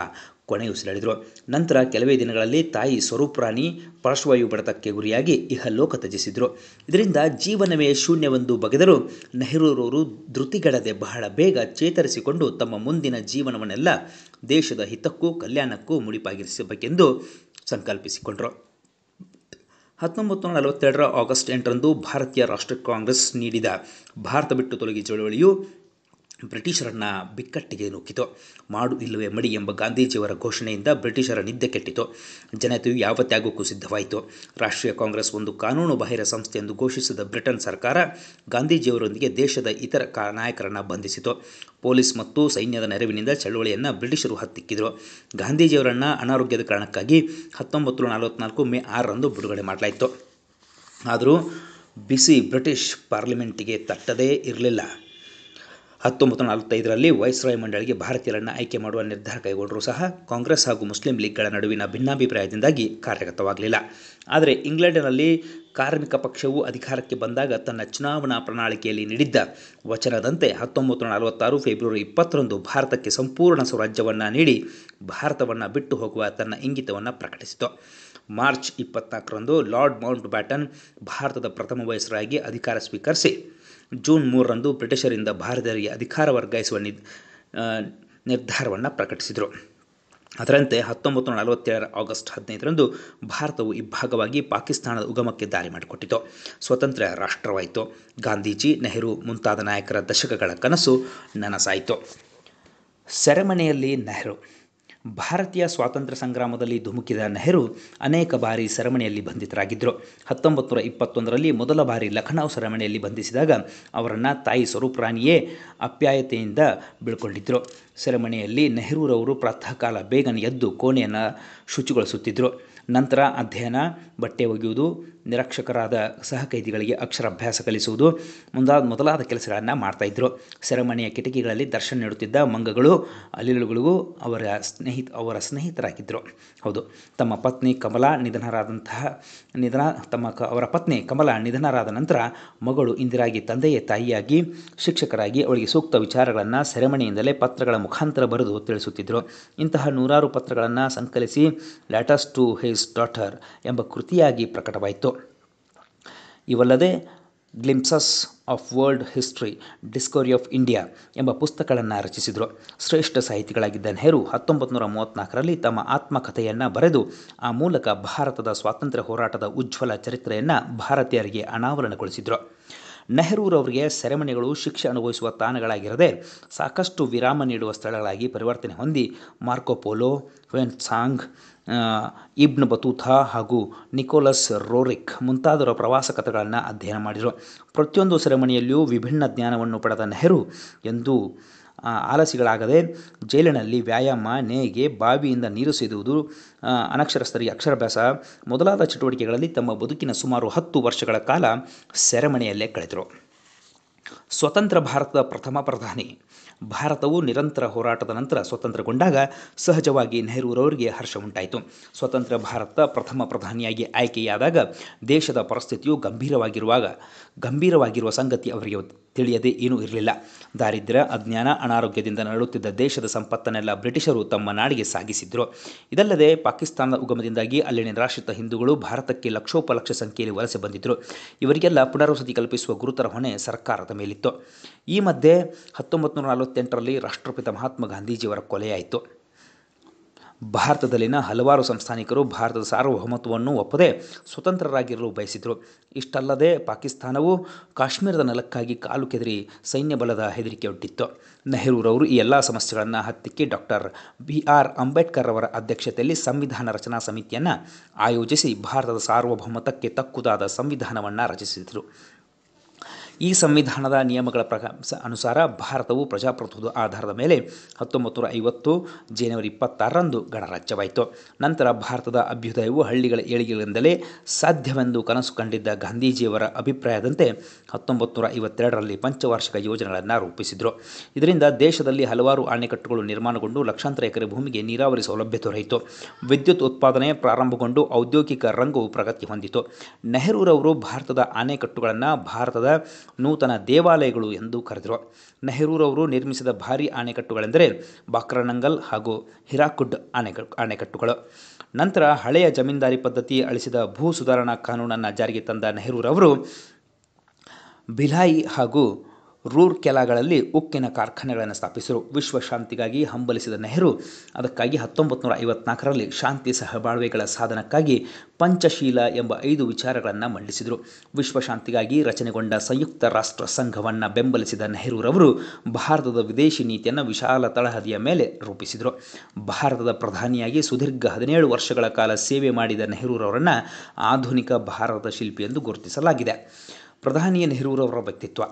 ಕೊನೆಯುಸಿರಾಡಿದರು ಉಸಿರಾಡಿದರು ನಂತರ ಕೆಲವೇ ದಿನಗಳಲ್ಲಿ ತಾಯಿ ಸ್ವರೂಪ್ರಾಣಿ ಪಾರ್ಶ್ವವಾಯು ಬಡತಕ್ಕೆ ಗುರಿಯಾಗಿ ಲೋಕ ತ್ಯಜಿಸಿದರು ಇದರಿಂದ ಜೀವನವೇ ಶೂನ್ಯವೆಂದು ಬಗೆದರು ನೆಹರೂರವರು ಧೃತಿಗಡದೆ ಬಹಳ ಬೇಗ ಚೇತರಿಸಿಕೊಂಡು ತಮ್ಮ ಮುಂದಿನ ಜೀವನವನ್ನೆಲ್ಲ ದೇಶದ ಹಿತಕ್ಕೂ ಕಲ್ಯಾಣಕ್ಕೂ ಮುಡಿಪಾಗಿರಿಸಬೇಕೆಂದು ಸಂಕಲ್ಪಿಸಿಕೊಂಡರು ಹತ್ತೊಂಬತ್ತು ನೂರ ನಲವತ್ತೆರಡರ ಆಗಸ್ಟ್ ಎಂಟರಂದು ಭಾರತೀಯ ರಾಷ್ಟ್ರೀಯ ಕಾಂಗ್ರೆಸ್ ನೀಡಿದ ಭಾರತ ಬಿಟ್ಟು ತೊಲಗಿ ಚಳವಳಿಯು ಬ್ರಿಟಿಷರನ್ನು ಬಿಕ್ಕಟ್ಟಿಗೆ ನುಕ್ಕಿತು ಮಾಡು ಇಲ್ಲವೇ ಮಡಿ ಎಂಬ ಗಾಂಧೀಜಿಯವರ ಘೋಷಣೆಯಿಂದ ಬ್ರಿಟಿಷರ ನಿದ್ದೆ ಕೆಟ್ಟಿತು ಜನತೆಯು ಯಾವ ತ್ಯಾಗಕ್ಕೂ ಸಿದ್ಧವಾಯಿತು ರಾಷ್ಟ್ರೀಯ ಕಾಂಗ್ರೆಸ್ ಒಂದು ಕಾನೂನು ಬಾಹಿರ ಸಂಸ್ಥೆ ಎಂದು ಘೋಷಿಸಿದ ಬ್ರಿಟನ್ ಸರ್ಕಾರ ಗಾಂಧೀಜಿಯವರೊಂದಿಗೆ ದೇಶದ ಇತರ ನಾಯಕರನ್ನು ಬಂಧಿಸಿತು ಪೊಲೀಸ್ ಮತ್ತು ಸೈನ್ಯದ ನೆರವಿನಿಂದ ಚಳುವಳಿಯನ್ನು ಬ್ರಿಟಿಷರು ಹತ್ತಿಕ್ಕಿದರು ಗಾಂಧೀಜಿಯವರನ್ನು ಅನಾರೋಗ್ಯದ ಕಾರಣಕ್ಕಾಗಿ ಹತ್ತೊಂಬತ್ತು ನಲವತ್ನಾಲ್ಕು ಮೇ ಆರರಂದು ಬಿಡುಗಡೆ ಮಾಡಲಾಯಿತು ಆದರೂ ಬಿಸಿ ಬ್ರಿಟಿಷ್ ಪಾರ್ಲಿಮೆಂಟಿಗೆ ತಟ್ಟದೇ ಇರಲಿಲ್ಲ ಹತ್ತೊಂಬತ್ತು ನಲವತ್ತೈದರಲ್ಲಿ ವೈಸ್ರಾಯ್ ಮಂಡಳಿಗೆ ಭಾರತೀಯರನ್ನು ಆಯ್ಕೆ ಮಾಡುವ ನಿರ್ಧಾರ ಕೈಗೊಂಡರೂ ಸಹ ಕಾಂಗ್ರೆಸ್ ಹಾಗೂ ಮುಸ್ಲಿಂ ಲೀಗ್ಗಳ ನಡುವಿನ ಭಿನ್ನಾಭಿಪ್ರಾಯದಿಂದಾಗಿ ಕಾರ್ಯಗತವಾಗಲಿಲ್ಲ ಆದರೆ ಇಂಗ್ಲೆಂಡಿನಲ್ಲಿ ಕಾರ್ಮಿಕ ಪಕ್ಷವು ಅಧಿಕಾರಕ್ಕೆ ಬಂದಾಗ ತನ್ನ ಚುನಾವಣಾ ಪ್ರಣಾಳಿಕೆಯಲ್ಲಿ ನೀಡಿದ್ದ ವಚನದಂತೆ ಹತ್ತೊಂಬತ್ತು ನಲವತ್ತಾರು ಫೆಬ್ರವರಿ ಇಪ್ಪತ್ತರಂದು ಭಾರತಕ್ಕೆ ಸಂಪೂರ್ಣ ಸ್ವರಾಜ್ಯವನ್ನು ನೀಡಿ ಭಾರತವನ್ನು ಬಿಟ್ಟು ಹೋಗುವ ತನ್ನ ಇಂಗಿತವನ್ನು ಪ್ರಕಟಿಸಿತು ಮಾರ್ಚ್ ಇಪ್ಪತ್ನಾಲ್ಕರಂದು ಲಾರ್ಡ್ ಮೌಂಟ್ ಬ್ಯಾಟನ್ ಭಾರತದ ಪ್ರಥಮ ವಯಸ್ಸರಾಗಿ ಅಧಿಕಾರ ಸ್ವೀಕರಿಸಿ ಜೂನ್ ಮೂರರಂದು ಬ್ರಿಟಿಷರಿಂದ ಭಾರತೀಯರಿಗೆ ಅಧಿಕಾರ ವರ್ಗಾಯಿಸುವ ನಿ ನಿರ್ಧಾರವನ್ನು ಪ್ರಕಟಿಸಿದರು ಅದರಂತೆ ಹತ್ತೊಂಬತ್ತು ನೂರ ನಲವತ್ತೇಳರ ಆಗಸ್ಟ್ ಹದಿನೈದರಂದು ಭಾರತವು ಇಬ್ಭಾಗವಾಗಿ ಪಾಕಿಸ್ತಾನದ ಉಗಮಕ್ಕೆ ದಾರಿ ಮಾಡಿಕೊಟ್ಟಿತು ಸ್ವತಂತ್ರ ರಾಷ್ಟ್ರವಾಯಿತು ಗಾಂಧೀಜಿ ನೆಹರು ಮುಂತಾದ ನಾಯಕರ ದಶಕಗಳ ಕನಸು ನನಸಾಯಿತು ಸೆರೆಮನೆಯಲ್ಲಿ ನೆಹರು ಭಾರತೀಯ ಸ್ವಾತಂತ್ರ್ಯ ಸಂಗ್ರಾಮದಲ್ಲಿ ಧುಮುಕಿದ ನೆಹರು ಅನೇಕ ಬಾರಿ ಸೆರಮಣೆಯಲ್ಲಿ ಬಂಧಿತರಾಗಿದ್ದರು ಹತ್ತೊಂಬತ್ತು ನೂರ ಇಪ್ಪತ್ತೊಂದರಲ್ಲಿ ಮೊದಲ ಬಾರಿ ಲಖನೌ ಸೆರಮಣೆಯಲ್ಲಿ ಬಂಧಿಸಿದಾಗ ಅವರನ್ನು ತಾಯಿ ಸ್ವರೂಪರಾಣಿಯೇ ಅಪ್ಯಾಯತೆಯಿಂದ ಬೀಳ್ಕೊಂಡಿದ್ದರು ಸೆರೆಮಣೆಯಲ್ಲಿ ನೆಹರೂರವರು ಪ್ರಾತಃ ಕಾಲ ಬೇಗನೆ ಎದ್ದು ಕೋಣೆಯನ್ನು ಶುಚಿಗೊಳಿಸುತ್ತಿದ್ದರು ನಂತರ ಅಧ್ಯಯನ ಬಟ್ಟೆ ಒಗೆಯುವುದು ನಿರೀಕ್ಷಕರಾದ ಸಹಕೈದಿಗಳಿಗೆ ಅಕ್ಷರಾಭ್ಯಾಸ ಕಲಿಸುವುದು ಮುಂದಾದ ಮೊದಲಾದ ಕೆಲಸಗಳನ್ನು ಮಾಡ್ತಾಯಿದ್ರು ಸೆರೆಮನೆಯ ಕಿಟಕಿಗಳಲ್ಲಿ ದರ್ಶನ ನೀಡುತ್ತಿದ್ದ ಮಂಗಗಳು ಅಲಿಲುಗಳಿಗೂ ಅವರ ಸ್ನೇಹಿತ ಅವರ ಸ್ನೇಹಿತರಾಗಿದ್ದರು ಹೌದು ತಮ್ಮ ಪತ್ನಿ ಕಮಲಾ ನಿಧನರಾದಂತಹ ನಿಧನ ತಮ್ಮ ಕ ಅವರ ಪತ್ನಿ ಕಮಲಾ ನಿಧನರಾದ ನಂತರ ಮಗಳು ಇಂದಿರಾಗಿ ತಂದೆಯ ತಾಯಿಯಾಗಿ ಶಿಕ್ಷಕರಾಗಿ ಅವಳಿಗೆ ಸೂಕ್ತ ವಿಚಾರಗಳನ್ನು ಸೆರೆಮನೆಯಿಂದಲೇ ಪತ್ರಗಳ ಮುಖಾಂತರ ಬರೆದು ತಿಳಿಸುತ್ತಿದ್ದರು ಇಂತಹ ನೂರಾರು ಪತ್ರಗಳನ್ನು ಸಂಕಲಿಸಿ ಲ್ಯಾಟಸ್ ಟು ಹೇಸ್ ಡಾಟರ್ ಎಂಬ ಕೃತಿಯಾಗಿ ಪ್ರಕಟವಾಯಿತು ಇವಲ್ಲದೆ glimpses of world history discovery of India ಎಂಬ ಪುಸ್ತಕಗಳನ್ನು ರಚಿಸಿದರು ಶ್ರೇಷ್ಠ ಸಾಹಿತಿಗಳಾಗಿದ್ದ ನೆಹರು ಹತ್ತೊಂಬತ್ತು ನೂರ ಮೂವತ್ತ್ನಾಲ್ಕರಲ್ಲಿ ತಮ್ಮ ಆತ್ಮಕಥೆಯನ್ನು ಬರೆದು ಆ ಮೂಲಕ ಭಾರತದ ಸ್ವಾತಂತ್ರ್ಯ ಹೋರಾಟದ ಉಜ್ವಲ ಚರಿತ್ರೆಯನ್ನು ಭಾರತೀಯರಿಗೆ ಅನಾವರಣಗೊಳಿಸಿದರು ನೆಹರೂರವರಿಗೆ ಸೆರೆಮನೆಗಳು ಶಿಕ್ಷೆ ಅನುಭವಿಸುವ ತಾಣಗಳಾಗಿರದೆ ಸಾಕಷ್ಟು ವಿರಾಮ ನೀಡುವ ಸ್ಥಳಗಳಾಗಿ ಪರಿವರ್ತನೆ ಹೊಂದಿ ಮಾರ್ಕೋಪೋಲೋ ಸಾಂಗ್ ಇಬ್ನ್ ಬತೂಥಾ ಹಾಗೂ ನಿಕೋಲಸ್ ರೋರಿಕ್ ಮುಂತಾದವರ ಪ್ರವಾಸ ಕಥೆಗಳನ್ನು ಅಧ್ಯಯನ ಮಾಡಿದರು ಪ್ರತಿಯೊಂದು ಸೆರೆಮನೆಯಲ್ಲಿಯೂ ವಿಭಿನ್ನ ಜ್ಞಾನವನ್ನು ಪಡೆದ ನೆಹರು ಎಂದು ಆಲಸಿಗಳಾಗದೆ ಜೈಲಿನಲ್ಲಿ ವ್ಯಾಯಾಮ ನೇಯ್ಗೆ ಬಾವಿಯಿಂದ ನೀರು ಸೇದುವುದು ಅನಕ್ಷರಸ್ಥರಿಗೆ ಅಕ್ಷರಾಭ್ಯಾಸ ಮೊದಲಾದ ಚಟುವಟಿಕೆಗಳಲ್ಲಿ ತಮ್ಮ ಬದುಕಿನ ಸುಮಾರು ಹತ್ತು ವರ್ಷಗಳ ಕಾಲ ಸೆರೆಮನೆಯಲ್ಲೇ ಕಳೆದರು ಸ್ವತಂತ್ರ ಭಾರತದ ಪ್ರಥಮ ಪ್ರಧಾನಿ ಭಾರತವು ನಿರಂತರ ಹೋರಾಟದ ನಂತರ ಸ್ವತಂತ್ರಗೊಂಡಾಗ ಸಹಜವಾಗಿ ನೆಹರೂರವರಿಗೆ ಹರ್ಷ ಉಂಟಾಯಿತು ಸ್ವತಂತ್ರ ಭಾರತ ಪ್ರಥಮ ಪ್ರಧಾನಿಯಾಗಿ ಆಯ್ಕೆಯಾದಾಗ ದೇಶದ ಪರಿಸ್ಥಿತಿಯು ಗಂಭೀರವಾಗಿರುವಾಗ ಗಂಭೀರವಾಗಿರುವ ಸಂಗತಿ ಅವರಿಗೆ ತಿಳಿಯದೆ ಏನೂ ಇರಲಿಲ್ಲ ದಾರಿದ್ರ್ಯ ಅಜ್ಞಾನ ಅನಾರೋಗ್ಯದಿಂದ ನರಳುತ್ತಿದ್ದ ದೇಶದ ಸಂಪತ್ತನ್ನೆಲ್ಲ ಬ್ರಿಟಿಷರು ತಮ್ಮ ನಾಡಿಗೆ ಸಾಗಿಸಿದ್ರು ಇದಲ್ಲದೆ ಪಾಕಿಸ್ತಾನದ ಉಗಮದಿಂದಾಗಿ ಅಲ್ಲಿ ನಿರಾಶ್ರಿತ ಹಿಂದೂಗಳು ಭಾರತಕ್ಕೆ ಲಕ್ಷೋಪಲಕ್ಷ ಸಂಖ್ಯೆಯಲ್ಲಿ ವಲಸೆ ಬಂದಿದ್ದರು ಇವರಿಗೆಲ್ಲ ಪುನರ್ವಸತಿ ಕಲ್ಪಿಸುವ ಗುರುತರ ಹೊಣೆ ಸರ್ಕಾರದ ಮೇಲಿತ್ತು ಈ ಮಧ್ಯೆ ಹತ್ತೊಂಬತ್ತು ನೂರ ನಲವತ್ತೆಂಟರಲ್ಲಿ ರಾಷ್ಟ್ರಪಿತ ಮಹಾತ್ಮ ಗಾಂಧೀಜಿಯವರ ಕೊಲೆಯಾಯಿತು ಭಾರತದಲ್ಲಿನ ಹಲವಾರು ಸಂಸ್ಥಾನಿಕರು ಭಾರತದ ಸಾರ್ವಭೌಮತ್ವವನ್ನು ಒಪ್ಪದೆ ಸ್ವತಂತ್ರರಾಗಿರಲು ಬಯಸಿದರು ಇಷ್ಟಲ್ಲದೆ ಪಾಕಿಸ್ತಾನವು ಕಾಶ್ಮೀರದ ನೆಲಕ್ಕಾಗಿ ಕಾಲು ಕೆದರಿ ಸೈನ್ಯ ಬಲದ ಹೆದರಿಕೆಯೊಡ್ಡಿತ್ತು ನೆಹರೂರವರು ಈ ಎಲ್ಲ ಸಮಸ್ಯೆಗಳನ್ನು ಹತ್ತಿಕ್ಕಿ ಡಾಕ್ಟರ್ ಬಿ ಆರ್ ಅಂಬೇಡ್ಕರ್ ಅವರ ಅಧ್ಯಕ್ಷತೆಯಲ್ಲಿ ಸಂವಿಧಾನ ರಚನಾ ಸಮಿತಿಯನ್ನು ಆಯೋಜಿಸಿ ಭಾರತದ ಸಾರ್ವಭೌಮತಕ್ಕೆ ತಕ್ಕುದಾದ ಸಂವಿಧಾನವನ್ನು ರಚಿಸಿದರು ಈ ಸಂವಿಧಾನದ ನಿಯಮಗಳ ಪ್ರಕಾರ ಅನುಸಾರ ಭಾರತವು ಪ್ರಜಾಪ್ರಭುತ್ವದ ಆಧಾರದ ಮೇಲೆ ಹತ್ತೊಂಬತ್ತು ನೂರ ಐವತ್ತು ಜನವರಿ ಇಪ್ಪತ್ತಾರರಂದು ಗಣರಾಜ್ಯವಾಯಿತು ನಂತರ ಭಾರತದ ಅಭ್ಯುದಯವು ಹಳ್ಳಿಗಳ ಏಳಿಗೆಗಳಿಂದಲೇ ಸಾಧ್ಯವೆಂದು ಕನಸು ಕಂಡಿದ್ದ ಗಾಂಧೀಜಿಯವರ ಅಭಿಪ್ರಾಯದಂತೆ ಹತ್ತೊಂಬತ್ತು ನೂರ ಐವತ್ತೆರಡರಲ್ಲಿ ಪಂಚವಾರ್ಷಿಕ ಯೋಜನೆಗಳನ್ನು ರೂಪಿಸಿದರು ಇದರಿಂದ ದೇಶದಲ್ಲಿ ಹಲವಾರು ಅಣೆಕಟ್ಟುಗಳು ನಿರ್ಮಾಣಗೊಂಡು ಲಕ್ಷಾಂತರ ಎಕರೆ ಭೂಮಿಗೆ ನೀರಾವರಿ ಸೌಲಭ್ಯ ದೊರೆಯಿತು ವಿದ್ಯುತ್ ಉತ್ಪಾದನೆ ಪ್ರಾರಂಭಗೊಂಡು ಔದ್ಯೋಗಿಕ ರಂಗವು ಪ್ರಗತಿ ಹೊಂದಿತು ನೆಹರೂರವರು ಭಾರತದ ಅಣೆಕಟ್ಟುಗಳನ್ನು ಭಾರತದ ನೂತನ ದೇವಾಲಯಗಳು ಎಂದು ಕರೆದರು ನೆಹರೂರವರು ನಿರ್ಮಿಸಿದ ಭಾರೀ ಅಣೆಕಟ್ಟುಗಳೆಂದರೆ ಬಾಕ್ರನಂಗಲ್ ಹಾಗೂ ಹಿರಾಕುಡ್ ಅಣೆಕ ಅಣೆಕಟ್ಟುಗಳು ನಂತರ ಹಳೆಯ ಜಮೀನ್ದಾರಿ ಪದ್ಧತಿ ಅಳಿಸಿದ ಭೂ ಸುಧಾರಣಾ ಕಾನೂನನ್ನು ಜಾರಿಗೆ ತಂದ ನೆಹರೂರವರು ಭಿಲಾಯಿ ಹಾಗೂ ರೂರ್ ರೂರ್ಕೆಲಾಗಳಲ್ಲಿ ಉಕ್ಕಿನ ಕಾರ್ಖಾನೆಗಳನ್ನು ಸ್ಥಾಪಿಸಿದರು ವಿಶ್ವಶಾಂತಿಗಾಗಿ ಹಂಬಲಿಸಿದ ನೆಹರು ಅದಕ್ಕಾಗಿ ಹತ್ತೊಂಬತ್ತು ನೂರ ಐವತ್ನಾಲ್ಕರಲ್ಲಿ ಶಾಂತಿ ಸಹಬಾಳ್ವೆಗಳ ಸಾಧನಕ್ಕಾಗಿ ಪಂಚಶೀಲ ಎಂಬ ಐದು ವಿಚಾರಗಳನ್ನು ಮಂಡಿಸಿದರು ವಿಶ್ವಶಾಂತಿಗಾಗಿ ರಚನೆಗೊಂಡ ಸಂಯುಕ್ತ ರಾಷ್ಟ್ರ ಸಂಘವನ್ನು ಬೆಂಬಲಿಸಿದ ನೆಹರೂರವರು ಭಾರತದ ವಿದೇಶಿ ನೀತಿಯನ್ನು ವಿಶಾಲ ತಳಹದಿಯ ಮೇಲೆ ರೂಪಿಸಿದರು ಭಾರತದ ಪ್ರಧಾನಿಯಾಗಿ ಸುದೀರ್ಘ ಹದಿನೇಳು ವರ್ಷಗಳ ಕಾಲ ಸೇವೆ ಮಾಡಿದ ನೆಹರೂರವರನ್ನು ಆಧುನಿಕ ಭಾರತದ ಶಿಲ್ಪಿ ಎಂದು ಗುರುತಿಸಲಾಗಿದೆ ಪ್ರಧಾನಿಯ ನೆಹರೂರವರ ವ್ಯಕ್ತಿತ್ವ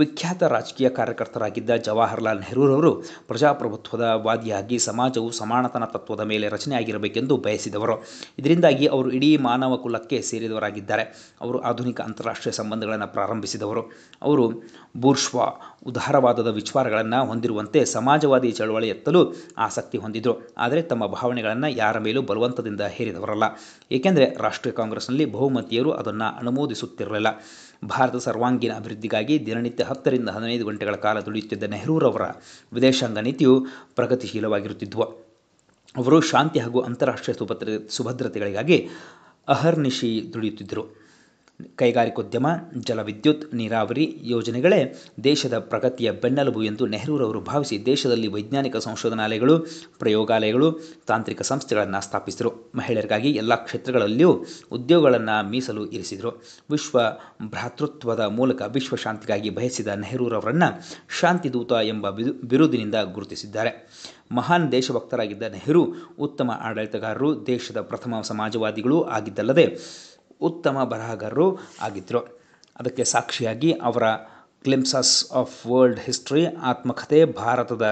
ವಿಖ್ಯಾತ ರಾಜಕೀಯ ಕಾರ್ಯಕರ್ತರಾಗಿದ್ದ ಜವಾಹರ್ಲಾಲ್ ನೆಹರೂರವರು ಪ್ರಜಾಪ್ರಭುತ್ವದ ವಾದಿಯಾಗಿ ಸಮಾಜವು ಸಮಾನತನ ತತ್ವದ ಮೇಲೆ ರಚನೆಯಾಗಿರಬೇಕೆಂದು ಬಯಸಿದವರು ಇದರಿಂದಾಗಿ ಅವರು ಇಡೀ ಮಾನವ ಕುಲಕ್ಕೆ ಸೇರಿದವರಾಗಿದ್ದಾರೆ ಅವರು ಆಧುನಿಕ ಅಂತಾರಾಷ್ಟ್ರೀಯ ಸಂಬಂಧಗಳನ್ನು ಪ್ರಾರಂಭಿಸಿದವರು ಅವರು ಬೂರ್ಷ್ವಾ ಉದಾರವಾದದ ವಿಚಾರಗಳನ್ನು ಹೊಂದಿರುವಂತೆ ಸಮಾಜವಾದಿ ಚಳವಳಿ ಎತ್ತಲು ಆಸಕ್ತಿ ಹೊಂದಿದರು ಆದರೆ ತಮ್ಮ ಭಾವನೆಗಳನ್ನು ಯಾರ ಮೇಲೂ ಬಲವಂತದಿಂದ ಹೇರಿದವರಲ್ಲ ಏಕೆಂದರೆ ರಾಷ್ಟ್ರೀಯ ಕಾಂಗ್ರೆಸ್ನಲ್ಲಿ ಬಹುಮತೀಯರು ಅದನ್ನು ಅನುಮೋದಿಸುತ್ತಿರಲಿಲ್ಲ ಭಾರತ ಸರ್ವಾಂಗೀಣ ಅಭಿವೃದ್ಧಿಗಾಗಿ ದಿನನಿತ್ಯ ಹತ್ತರಿಂದ ಹದಿನೈದು ಗಂಟೆಗಳ ಕಾಲ ದುಡಿಯುತ್ತಿದ್ದ ನೆಹರೂರವರ ವಿದೇಶಾಂಗ ನೀತಿಯು ಪ್ರಗತಿಶೀಲವಾಗಿರುತ್ತಿದ್ವು ಅವರು ಶಾಂತಿ ಹಾಗೂ ಅಂತಾರಾಷ್ಟ್ರೀಯ ಸುಭದ್ರ ಸುಭದ್ರತೆಗಳಿಗಾಗಿ ಅಹರ್ನಿಶಿ ದುಡಿಯುತ್ತಿದ್ದರು ಕೈಗಾರಿಕೋದ್ಯಮ ಜಲವಿದ್ಯುತ್ ನೀರಾವರಿ ಯೋಜನೆಗಳೇ ದೇಶದ ಪ್ರಗತಿಯ ಬೆನ್ನೆಲುಬು ಎಂದು ನೆಹರೂರವರು ಭಾವಿಸಿ ದೇಶದಲ್ಲಿ ವೈಜ್ಞಾನಿಕ ಸಂಶೋಧನಾಲಯಗಳು ಪ್ರಯೋಗಾಲಯಗಳು ತಾಂತ್ರಿಕ ಸಂಸ್ಥೆಗಳನ್ನು ಸ್ಥಾಪಿಸಿದರು ಮಹಿಳೆಯರಿಗಾಗಿ ಎಲ್ಲ ಕ್ಷೇತ್ರಗಳಲ್ಲಿಯೂ ಉದ್ಯೋಗಗಳನ್ನು ಮೀಸಲು ಇರಿಸಿದರು ವಿಶ್ವ ಭ್ರಾತೃತ್ವದ ಮೂಲಕ ವಿಶ್ವಶಾಂತಿಗಾಗಿ ಬಯಸಿದ ನೆಹರೂರವರನ್ನು ಶಾಂತಿದೂತ ಎಂಬ ಬಿರುದಿನಿಂದ ಗುರುತಿಸಿದ್ದಾರೆ ಮಹಾನ್ ದೇಶಭಕ್ತರಾಗಿದ್ದ ನೆಹರು ಉತ್ತಮ ಆಡಳಿತಗಾರರು ದೇಶದ ಪ್ರಥಮ ಸಮಾಜವಾದಿಗಳು ಆಗಿದ್ದಲ್ಲದೆ ಉತ್ತಮ ಬರಹಗಾರರು ಆಗಿದ್ದರು ಅದಕ್ಕೆ ಸಾಕ್ಷಿಯಾಗಿ ಅವರ ಗ್ಲಿಮ್ಸಸ್ ಆಫ್ ವರ್ಲ್ಡ್ ಹಿಸ್ಟ್ರಿ ಆತ್ಮಕಥೆ ಭಾರತದ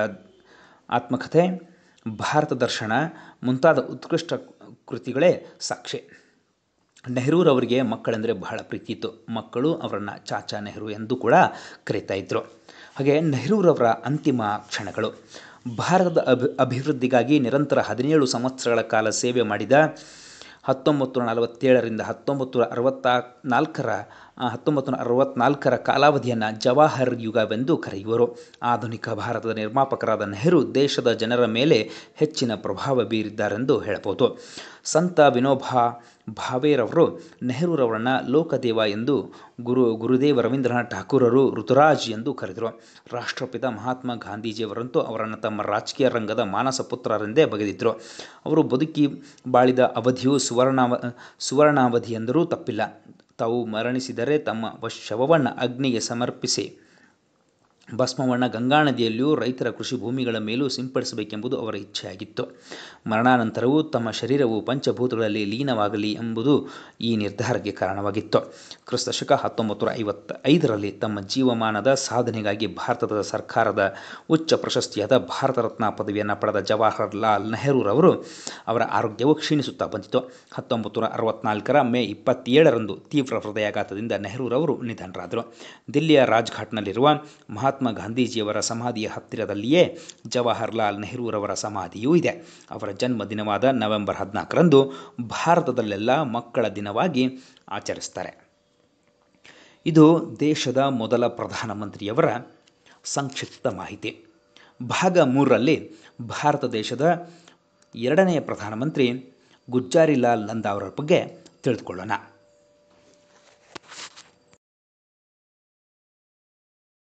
ಆತ್ಮಕಥೆ ಭಾರತ ದರ್ಶನ ಮುಂತಾದ ಉತ್ಕೃಷ್ಟ ಕೃತಿಗಳೇ ಸಾಕ್ಷಿ ನೆಹರೂರವರಿಗೆ ಮಕ್ಕಳೆಂದರೆ ಬಹಳ ಪ್ರೀತಿ ಇತ್ತು ಮಕ್ಕಳು ಅವರನ್ನು ಚಾಚಾ ನೆಹರು ಎಂದು ಕೂಡ ಕರೀತಾ ಇದ್ದರು ಹಾಗೆ ನೆಹರೂರವರ ಅಂತಿಮ ಕ್ಷಣಗಳು ಭಾರತದ ಅಭಿ ಅಭಿವೃದ್ಧಿಗಾಗಿ ನಿರಂತರ ಹದಿನೇಳು ಸಂವತ್ಸರಗಳ ಕಾಲ ಸೇವೆ ಮಾಡಿದ ಹತ್ತೊಂಬತ್ತು ನೂರ ನಲವತ್ತೇಳರಿಂದ ಹತ್ತೊಂಬತ್ತು ನೂರ ಅರವತ್ತ ನಾಲ್ಕರ ಹತ್ತೊಂಬತ್ತು ನೂರ ಅರವತ್ತ್ನಾಲ್ಕರ ಕಾಲಾವಧಿಯನ್ನು ಜವಾಹರ್ ಯುಗವೆಂದು ಕರೆಯುವರು ಆಧುನಿಕ ಭಾರತದ ನಿರ್ಮಾಪಕರಾದ ನೆಹರು ದೇಶದ ಜನರ ಮೇಲೆ ಹೆಚ್ಚಿನ ಪ್ರಭಾವ ಬೀರಿದ್ದಾರೆಂದು ಹೇಳಬಹುದು ಸಂತ ವಿನೋಬಾ ಭಾವೇರವರು ನೆಹರೂರವರನ್ನು ಲೋಕದೇವ ಎಂದು ಗುರು ಗುರುದೇವ ರವೀಂದ್ರನಾಥ್ ಠಾಕೂರರು ಋತುರಾಜ್ ಎಂದು ಕರೆದರು ರಾಷ್ಟ್ರಪಿತ ಮಹಾತ್ಮ ಗಾಂಧೀಜಿಯವರಂತೂ ಅವರನ್ನು ತಮ್ಮ ರಾಜಕೀಯ ರಂಗದ ಮಾನಸ ಪುತ್ರರೆಂದೇ ಬಗೆದಿದ್ದರು ಅವರು ಬದುಕಿ ಬಾಳಿದ ಅವಧಿಯು ಸುವರ್ಣಾವ ಸುವರ್ಣಾವಧಿ ಎಂದರೂ ತಪ್ಪಿಲ್ಲ ತಾವು ಮರಣಿಸಿದರೆ ತಮ್ಮ ಶವವನ್ನು ಅಗ್ನಿಗೆ ಸಮರ್ಪಿಸಿ ಭಸ್ಮವಣ್ಣ ಗಂಗಾ ನದಿಯಲ್ಲಿಯೂ ರೈತರ ಕೃಷಿ ಭೂಮಿಗಳ ಮೇಲೂ ಸಿಂಪಡಿಸಬೇಕೆಂಬುದು ಅವರ ಇಚ್ಛೆಯಾಗಿತ್ತು ಮರಣಾನಂತರವೂ ತಮ್ಮ ಶರೀರವು ಪಂಚಭೂತಗಳಲ್ಲಿ ಲೀನವಾಗಲಿ ಎಂಬುದು ಈ ನಿರ್ಧಾರಕ್ಕೆ ಕಾರಣವಾಗಿತ್ತು ಕ್ರಿಸ್ತಶಕ ಹತ್ತೊಂಬತ್ತು ನೂರ ಐವತ್ತ ಐದರಲ್ಲಿ ತಮ್ಮ ಜೀವಮಾನದ ಸಾಧನೆಗಾಗಿ ಭಾರತದ ಸರ್ಕಾರದ ಉಚ್ಚ ಪ್ರಶಸ್ತಿಯಾದ ಭಾರತ ರತ್ನ ಪದವಿಯನ್ನು ಪಡೆದ ಜವಾಹರಲಾಲ್ ನೆಹರೂರವರು ಅವರ ಆರೋಗ್ಯವು ಕ್ಷೀಣಿಸುತ್ತಾ ಬಂದಿತು ಹತ್ತೊಂಬತ್ತು ನೂರ ಅರವತ್ನಾಲ್ಕರ ಮೇ ಇಪ್ಪತ್ತೇಳರಂದು ತೀವ್ರ ಹೃದಯಾಘಾತದಿಂದ ನೆಹರೂರವರು ನಿಧನರಾದರು ದಿಲ್ಲಿಯ ರಾಜ್ಘಾಟ್ನಲ್ಲಿರುವ ಮಹಾ ಮಹಾತ್ಮ ಗಾಂಧೀಜಿಯವರ ಸಮಾಧಿಯ ಹತ್ತಿರದಲ್ಲಿಯೇ ಜವಾಹರ್ಲಾಲ್ ನೆಹರೂರವರ ಸಮಾಧಿಯೂ ಇದೆ ಅವರ ಜನ್ಮದಿನವಾದ ನವೆಂಬರ್ ಹದಿನಾಲ್ಕರಂದು ಭಾರತದಲ್ಲೆಲ್ಲ ಮಕ್ಕಳ ದಿನವಾಗಿ ಆಚರಿಸ್ತಾರೆ ಇದು ದೇಶದ ಮೊದಲ ಪ್ರಧಾನಮಂತ್ರಿಯವರ ಸಂಕ್ಷಿಪ್ತ ಮಾಹಿತಿ ಭಾಗ ಮೂರರಲ್ಲಿ ಭಾರತ ದೇಶದ ಎರಡನೆಯ ಪ್ರಧಾನಮಂತ್ರಿ ಗುಜ್ಜಾರಿಲಾಲ್ ನಂದಾ ಅವರ ಬಗ್ಗೆ ತಿಳಿದುಕೊಳ್ಳೋಣ